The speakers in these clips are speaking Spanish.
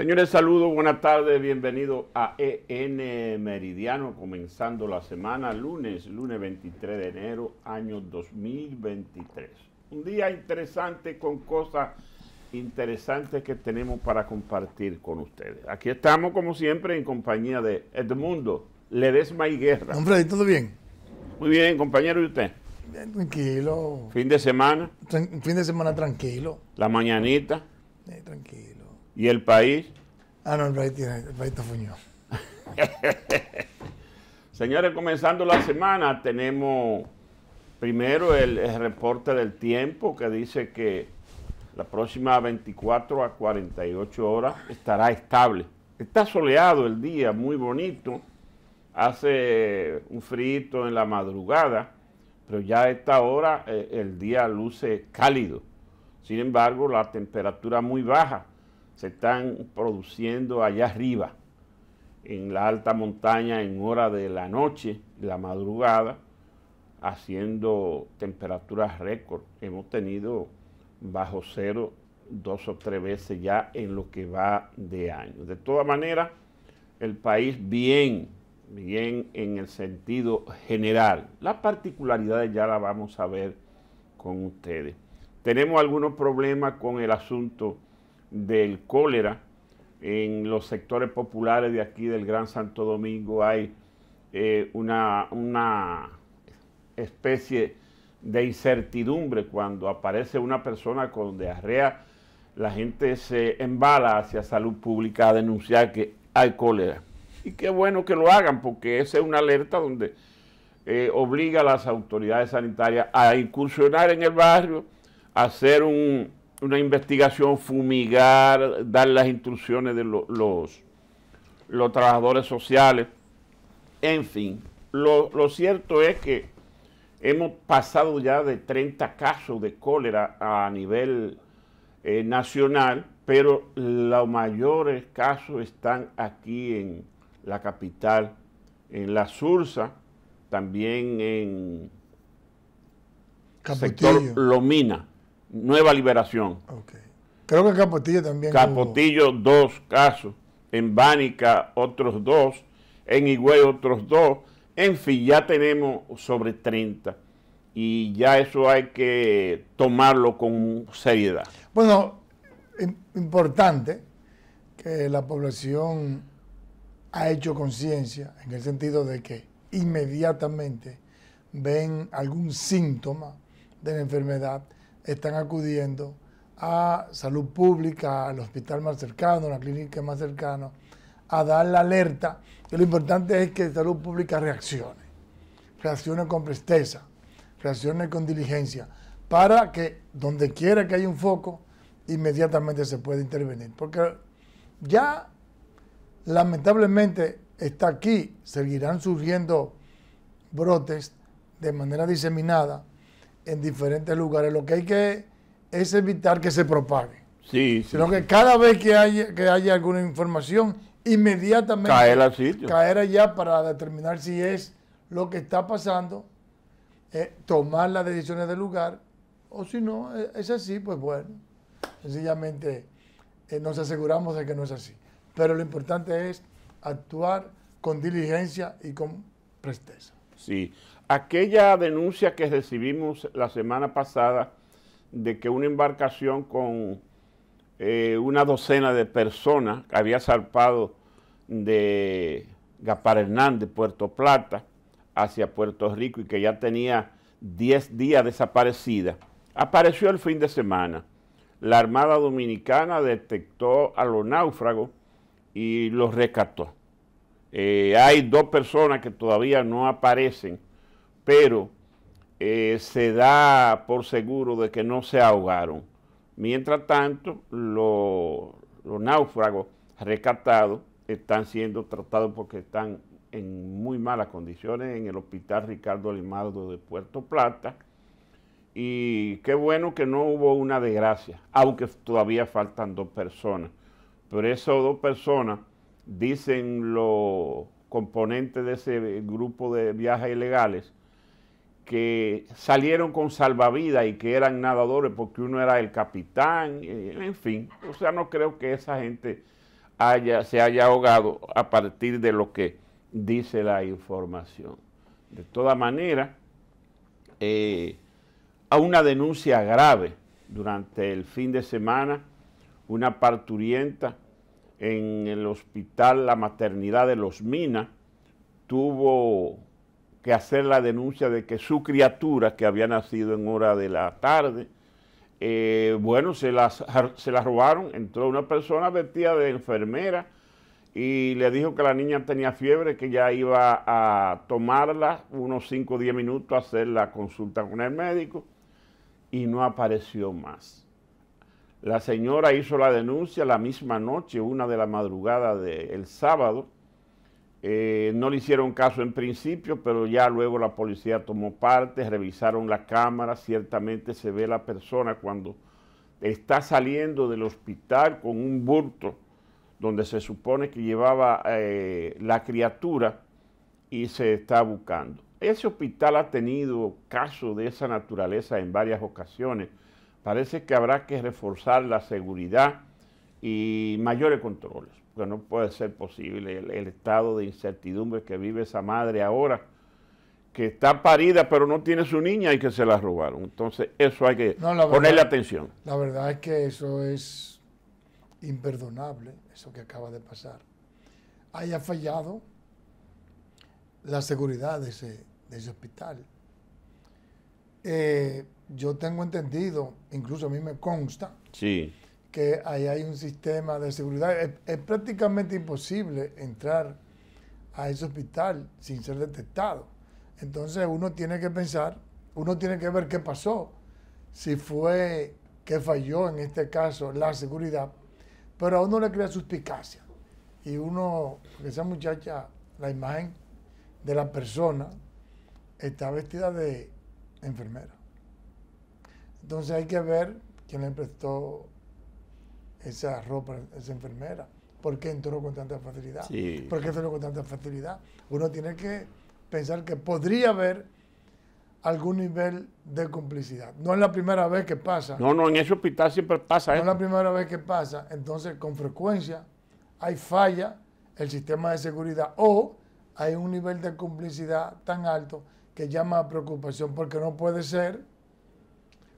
Señores, saludos, buenas tardes, bienvenidos a EN Meridiano, comenzando la semana, lunes, lunes 23 de enero, año 2023. Un día interesante con cosas interesantes que tenemos para compartir con ustedes. Aquí estamos, como siempre, en compañía de Edmundo Ledesma y Guerra. Hombre, ¿todo bien? Muy bien, compañero, ¿y usted? tranquilo. ¿Fin de semana? fin de semana tranquilo. ¿La mañanita? Eh, tranquilo. ¿Y el país? Ah, no, el país, tiene, está fuñado. Señores, comenzando la semana, tenemos primero el, reporte del tiempo que dice que la próxima 24 a 48 horas estará estable. Está soleado el día, muy bonito. Hace un frío en la madrugada, pero ya a esta hora eh, el día luce cálido. Sin embargo, la temperatura muy baja, se están produciendo allá arriba, en la alta montaña, en hora de la noche, la madrugada, haciendo temperaturas récord. Hemos tenido bajo cero dos o tres veces ya en lo que va de año. De todas maneras, el país bien, bien en el sentido general. Las particularidades ya las vamos a ver con ustedes. Tenemos algunos problemas con el asunto del cólera. En los sectores populares de aquí del Gran Santo Domingo hay eh, una, especie de incertidumbre cuando aparece una persona con diarrea. La gente se embala hacia salud pública a denunciar que hay cólera. Y qué bueno que lo hagan porque esa es una alerta donde eh, obliga a las autoridades sanitarias a incursionar en el barrio, a hacer un, una investigación, fumigar, dar las instrucciones de los, los trabajadores sociales. En fin, lo, cierto es que hemos pasado ya de 30 casos de cólera a nivel eh, nacional, pero los mayores casos están aquí en la capital, en la Sursa, también en el sector Lomina. Nueva Liberación. Creo que Capotillo también. Capotillo, dos casos. En Bánica, otros dos. En Higüey, otros dos. En fin, ya tenemos sobre 30 y ya eso hay que tomarlo con seriedad. Bueno, importante que la población ha hecho conciencia en el sentido de que inmediatamente ven algún síntoma de la enfermedad, están acudiendo a salud pública, al hospital más cercano, a la clínica más cercana, a dar la alerta. lo importante es que salud pública reaccione, reaccione con presteza, reaccione con diligencia, para que donde quiera que haya un foco, inmediatamente se pueda intervenir. Porque ya lamentablemente está aquí, seguirán surgiendo brotes de manera diseminada en diferentes lugares. Lo que hay que es evitar que se propague. Sí, Sino que cada vez que haya, que haya alguna información, inmediatamente caer, al caer allá para determinar si es lo que está pasando, eh, tomar las decisiones del lugar, o si no, eh, es así, pues bueno, sencillamente eh, nos aseguramos de que no es así. Pero lo importante es actuar con diligencia y con presteza. Sí aquella denuncia que recibimos la semana pasada de que una embarcación con eh, una docena de personas había zarpado de Gapar Hernández, Puerto Plata, hacia Puerto Rico y que ya tenía 10 días desaparecida, apareció el fin de semana. La Armada Dominicana detectó a los náufragos y los rescató. Eh, hay dos personas que todavía no aparecen pero eh, se da por seguro de que no se ahogaron. Mientras tanto, los náufragos rescatados están siendo tratados porque están en muy malas condiciones en el Hospital Ricardo Limardo de Puerto Plata. Y qué bueno que no hubo una desgracia, aunque todavía faltan dos personas. Pero esas dos personas, dicen los componentes de ese grupo de viajes ilegales, que salieron con salvavidas y que eran nadadores porque uno era el capitán, eh, en fin. O sea, no creo que esa gente haya, se haya ahogado a partir de lo que dice la información. De toda manera, eh, a una denuncia grave durante el fin de semana, una parturienta en el hospital La Maternidad de Los Minas tuvo que hacer la denuncia de que su criatura, que había nacido en hora de la tarde, eh, bueno, se la se robaron, entró una persona vestida de enfermera y le dijo que la niña tenía fiebre, que ya iba a tomarla unos 5 o 10 minutos, hacer la consulta con el médico y no apareció más. La señora hizo la denuncia la misma noche, una de la madrugada del sábado, eh, no le hicieron caso en principio, pero ya luego la policía tomó parte, revisaron la cámara, ciertamente se ve la persona cuando está saliendo del hospital con un bulto donde se supone que llevaba eh, la criatura y se está buscando. Ese hospital ha tenido casos de esa naturaleza en varias ocasiones. Parece que habrá que reforzar la seguridad y mayores controles, porque no puede ser posible el, estado de incertidumbre que vive esa madre ahora, que está parida pero no tiene su niña y que se la robaron. Entonces eso hay que ponerle atención. La verdad es que eso es imperdonable, eso que acaba de pasar. Haya fallado la seguridad de ese, hospital. Eh, yo tengo entendido, incluso a mí me consta, sí que ahí hay un sistema de seguridad. Es, prácticamente imposible entrar a ese hospital sin ser detectado. Entonces uno tiene que pensar, uno tiene que ver qué pasó, si fue que falló en este caso la seguridad, pero a uno le crea suspicacia. Y uno, esa muchacha, la imagen de la persona está vestida de enfermera. Entonces hay que ver quién le prestó esa ropa, esa enfermera? ¿Por qué entró con tanta facilidad? ¿Por qué entró con tanta facilidad? Uno tiene que pensar que podría haber algún nivel de complicidad. No es la primera vez que pasa. No, no, en ese hospital siempre pasa. No es la ¿eh? primera vez que pasa. Entonces, con frecuencia hay falla el sistema de seguridad o hay un nivel de complicidad tan alto que llama a preocupación porque no puede ser,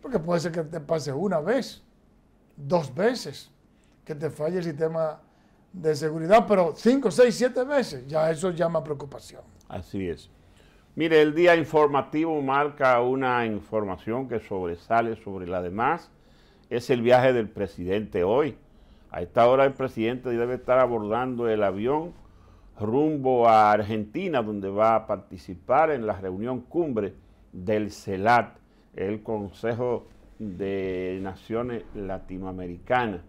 porque puede ser que te pase una vez dos veces que te falle el sistema de seguridad, pero cinco, seis, siete veces, ya eso llama preocupación. Así es. Mire, el día informativo marca una información que sobresale sobre la demás. Es el viaje del presidente hoy. A esta hora el presidente debe estar abordando el avión rumbo a Argentina, donde va a participar en la reunión cumbre del CELAT, el Consejo de naciones latinoamericanas,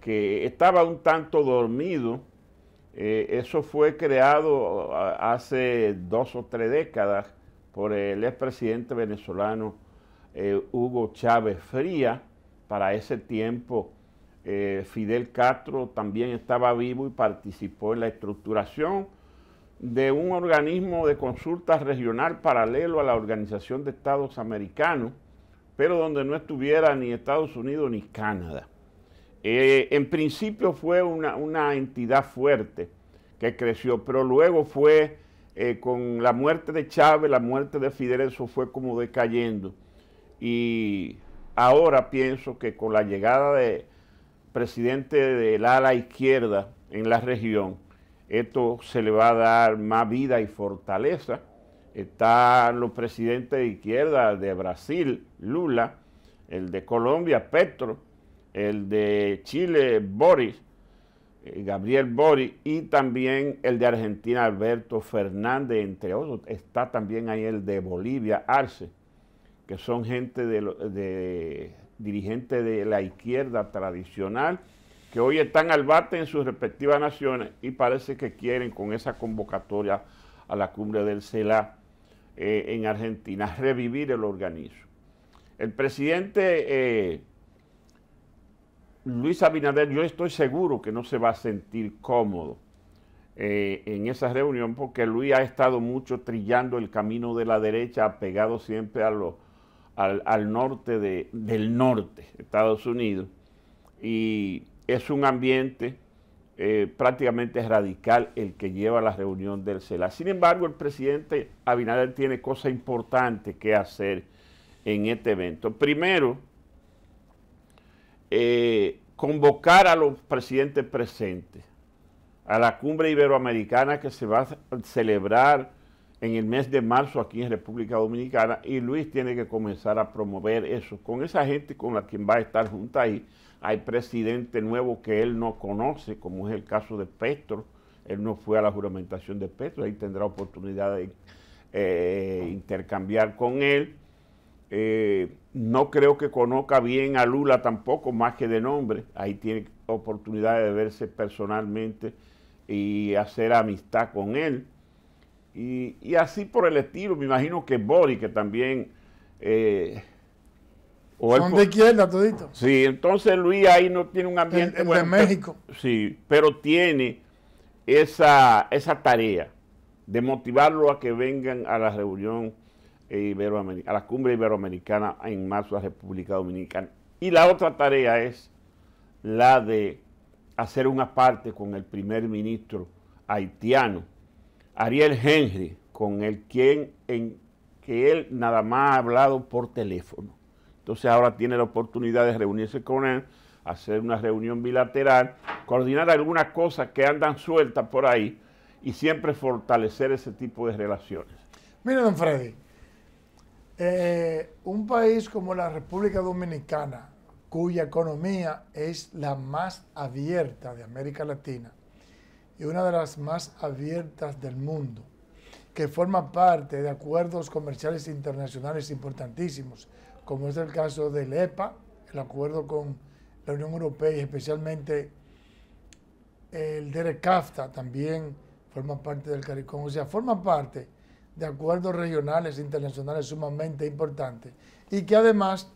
que estaba un tanto dormido. Eh, eso fue creado hace dos o tres décadas por el expresidente venezolano eh, Hugo Chávez Fría. Para ese tiempo eh, Fidel Castro también estaba vivo y participó en la estructuración de un organismo de consulta regional paralelo a la Organización de Estados Americanos pero donde no estuviera ni Estados Unidos ni Canadá. Eh, en principio fue una, entidad fuerte que creció, pero luego fue eh, con la muerte de Chávez, la muerte de Fidel, eso fue como decayendo. Y ahora pienso que con la llegada de presidente del ala izquierda en la región, esto se le va a dar más vida y fortaleza están los presidentes de izquierda de Brasil, Lula, el de Colombia, Petro, el de Chile, Boris, eh, Gabriel Boris, y también el de Argentina, Alberto Fernández, entre otros. Está también ahí el de Bolivia, Arce, que son gente de, de dirigentes de la izquierda tradicional que hoy están al bate en sus respectivas naciones y parece que quieren con esa convocatoria a la cumbre del CELA eh, en Argentina, revivir el organismo. El presidente eh, Luis Abinader, yo estoy seguro que no se va a sentir cómodo eh, en esa reunión porque Luis ha estado mucho trillando el camino de la derecha, apegado siempre al, norte de, del norte, Estados Unidos. Y es un ambiente eh, prácticamente es radical el que lleva la reunión del CELA. Sin embargo, el presidente Abinader tiene cosas importantes que hacer en este evento. Primero, eh, convocar a los presidentes presentes a la cumbre iberoamericana que se va a celebrar en el mes de marzo aquí en República Dominicana y Luis tiene que comenzar a promover eso con esa gente con la quien va a estar junta ahí. Hay presidente nuevo que él no conoce, como es el caso de Petro. Él no fue a la juramentación de Petro, ahí tendrá oportunidad de eh, intercambiar con él. Eh, no creo que conozca bien a Lula tampoco, más que de nombre. Ahí tiene oportunidad de verse personalmente y hacer amistad con él. Y, así por el estilo, me imagino que Bori, que también... Eh, o Son de izquierda todito. Sí, entonces Luis ahí no tiene un ambiente... de México. sí, pero tiene esa, esa tarea de motivarlo a que vengan a la reunión eh, iberoamericana, a la cumbre iberoamericana en marzo a República Dominicana. Y la otra tarea es la de hacer una parte con el primer ministro haitiano, Ariel Henry, con el quien en, que él nada más ha hablado por teléfono. Entonces ahora tiene la oportunidad de reunirse con él, hacer una reunión bilateral, coordinar algunas cosas que andan sueltas por ahí y siempre fortalecer ese tipo de relaciones. Mire, don Freddy, eh, un país como la República Dominicana, cuya economía es la más abierta de América Latina, y una de las más abiertas del mundo, que forma parte de acuerdos comerciales internacionales importantísimos, como es el caso del EPA, el acuerdo con la Unión Europea y especialmente el DERECAFTA también forma parte del CARICOM, o sea, forma parte de acuerdos regionales internacionales sumamente importantes y que además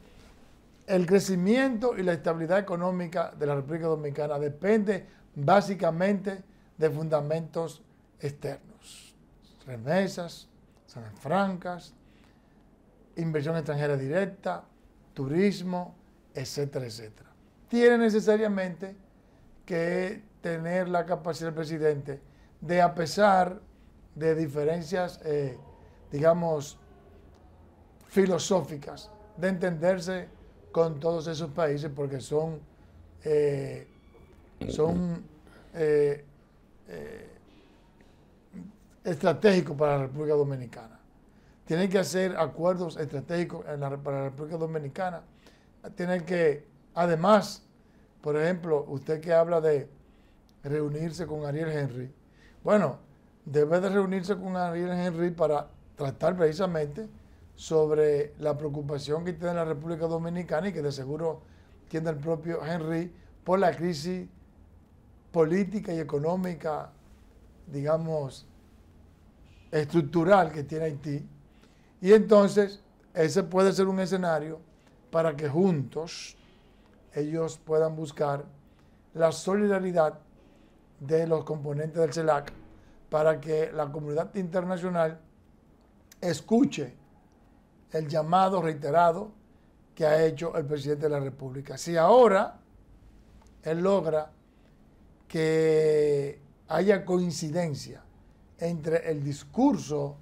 el crecimiento y la estabilidad económica de la República Dominicana depende básicamente de fundamentos externos, remesas, francas, inversión extranjera directa, turismo, etcétera, etcétera. Tiene necesariamente que tener la capacidad del presidente de, a pesar de diferencias, eh, digamos, filosóficas, de entenderse con todos esos países porque son, eh, son eh, eh, estratégico para la República Dominicana. Tienen que hacer acuerdos estratégicos para la República Dominicana. Tienen que, además, por ejemplo, usted que habla de reunirse con Ariel Henry, bueno, debe de reunirse con Ariel Henry para tratar precisamente sobre la preocupación que tiene la República Dominicana y que de seguro tiene el propio Henry por la crisis política y económica, digamos, estructural que tiene Haití. Y entonces, ese puede ser un escenario para que juntos ellos puedan buscar la solidaridad de los componentes del CELAC para que la comunidad internacional escuche el llamado reiterado que ha hecho el presidente de la República. Si ahora él logra que haya coincidencia entre el discurso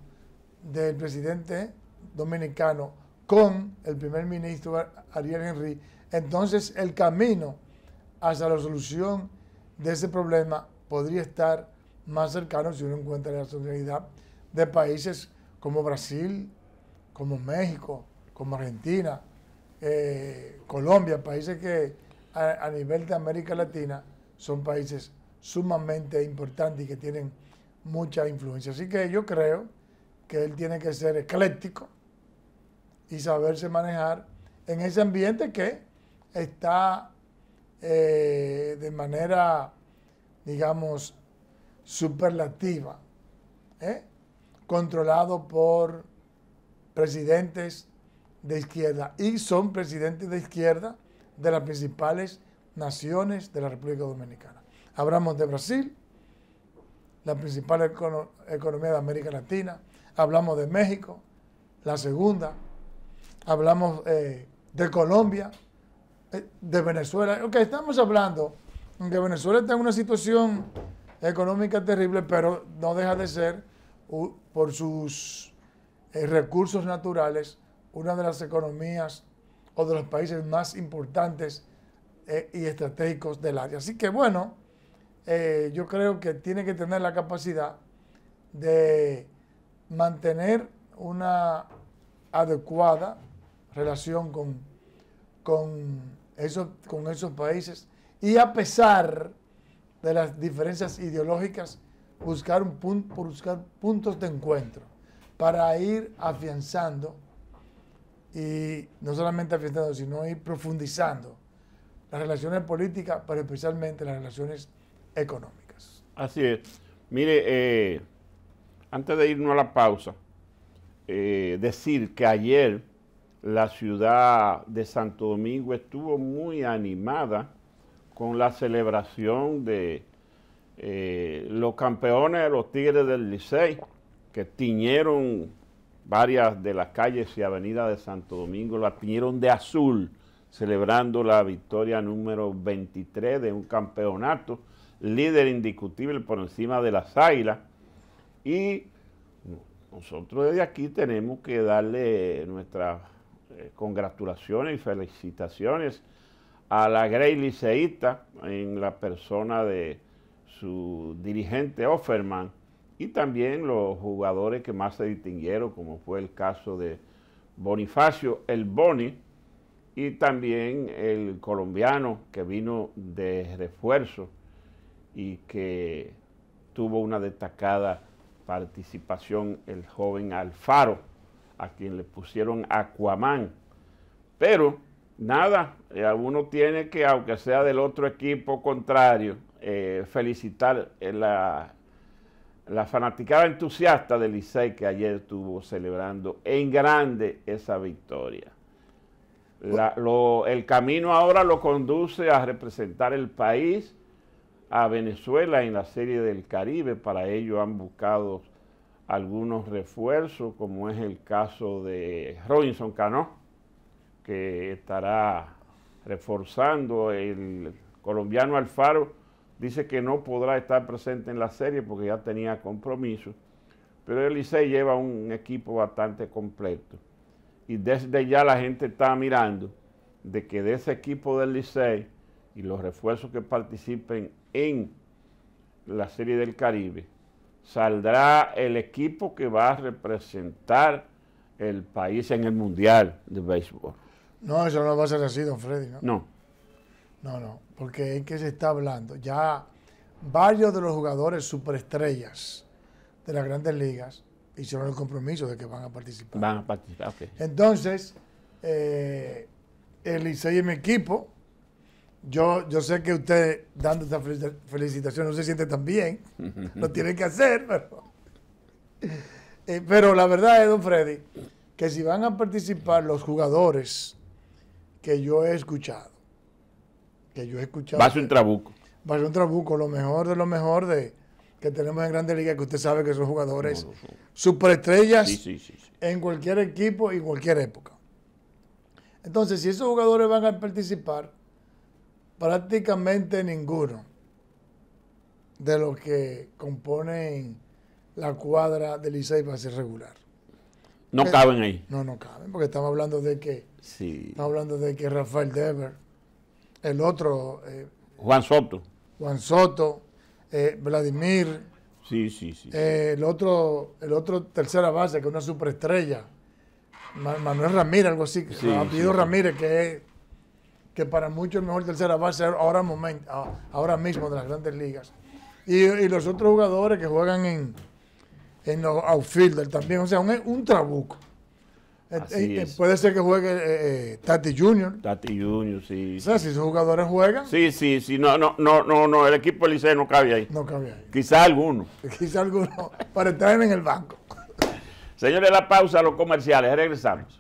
del presidente dominicano con el primer ministro Ariel Henry, entonces el camino hacia la solución de ese problema podría estar más cercano si uno encuentra la solidaridad de países como Brasil, como México, como Argentina, eh, Colombia, países que a nivel de América Latina son países sumamente importantes y que tienen mucha influencia. Así que yo creo que él tiene que ser ecléctico y saberse manejar en ese ambiente que está eh, de manera, digamos, superlativa, ¿eh? controlado por presidentes de izquierda y son presidentes de izquierda de las principales naciones de la República Dominicana. Hablamos de Brasil, la principal economía de América Latina, hablamos de México, la segunda, hablamos eh, de Colombia, eh, de Venezuela. Ok, estamos hablando de que Venezuela está en una situación económica terrible, pero no deja de ser, por sus eh, recursos naturales, una de las economías o de los países más importantes eh, y estratégicos del área. Así que bueno, eh, yo creo que tiene que tener la capacidad de mantener una adecuada relación con, con, esos, con esos países y a pesar de las diferencias ideológicas, buscar, un buscar puntos de encuentro para ir afianzando y no solamente afianzando, sino ir profundizando las relaciones políticas, pero especialmente las relaciones económicas. Así es. Mire, eh, antes de irnos a la pausa, eh, decir que ayer la ciudad de Santo Domingo estuvo muy animada con la celebración de eh, los campeones de los Tigres del Licey, que tiñeron varias de las calles y avenidas de Santo Domingo, las tiñeron de azul celebrando la victoria número 23 de un campeonato, líder indiscutible por encima de las águilas. Y nosotros desde aquí tenemos que darle nuestras eh, congratulaciones y felicitaciones a la Grey liceíta en la persona de su dirigente Offerman y también los jugadores que más se distinguieron, como fue el caso de Bonifacio El Boni, y también el colombiano que vino de refuerzo y que tuvo una destacada participación, el joven Alfaro, a quien le pusieron Aquaman. Pero nada, eh, uno tiene que, aunque sea del otro equipo contrario, eh, felicitar eh, la, la fanaticada entusiasta de Licey que ayer estuvo celebrando en grande esa victoria lo, el camino ahora lo conduce a representar el país a Venezuela en la Serie del Caribe. Para ello han buscado algunos refuerzos, como es el caso de Robinson Cano, que estará reforzando. El colombiano Alfaro dice que no podrá estar presente en la serie porque ya tenía compromisos. Pero el lleva un equipo bastante completo y desde ya la gente está mirando de que de ese equipo del Licey y los refuerzos que participen en la Serie del Caribe, saldrá el equipo que va a representar el país en el Mundial de Béisbol. No, eso no va a ser así, don Freddy, ¿no? No. No, porque ¿en que se está hablando. Ya varios de los jugadores superestrellas de las grandes ligas hicieron el compromiso de que van a participar. Van a participar, ok. Entonces, eh, el ICE y mi equipo. Yo, yo sé que usted, dando esta felicitación, no se siente tan bien. Lo tiene que hacer, pero. Eh, pero la verdad es, don Freddy, que si van a participar los jugadores que yo he escuchado, que yo he escuchado. Va a ser un trabuco. Va a ser un trabuco, lo mejor de lo mejor de, que tenemos en Grande Liga, que usted sabe que son jugadores superestrellas en cualquier equipo y cualquier época. Entonces, si esos jugadores van a participar, prácticamente ninguno de los que componen la cuadra del Licey va a ser regular. No caben ahí. No, no caben, porque estamos hablando de que estamos hablando de que Rafael Dever, el otro eh, Juan Soto. Juan Soto eh, Vladimir. Sí, sí, sí. Eh, el otro, el otro tercera base, que es una superestrella. Manuel Ramírez, algo así. Ah, Ramírez, que que para muchos el mejor tercera base ahora, ahora ah, mismo de las grandes ligas. Y, los otros jugadores que juegan en, en los outfielders también. O sea, un, un trabuco. Eh, eh, puede ser que juegue eh, Tati Junior. Tati Junior, sí. O si sus jugadores juegan. Sí, sí, sí. No, no, no, no, no. El equipo Liceo no cabe ahí. No cabe ahí. Quizá alguno. Quizá alguno para entrar en el banco. Señores, la pausa, a los comerciales. Regresamos.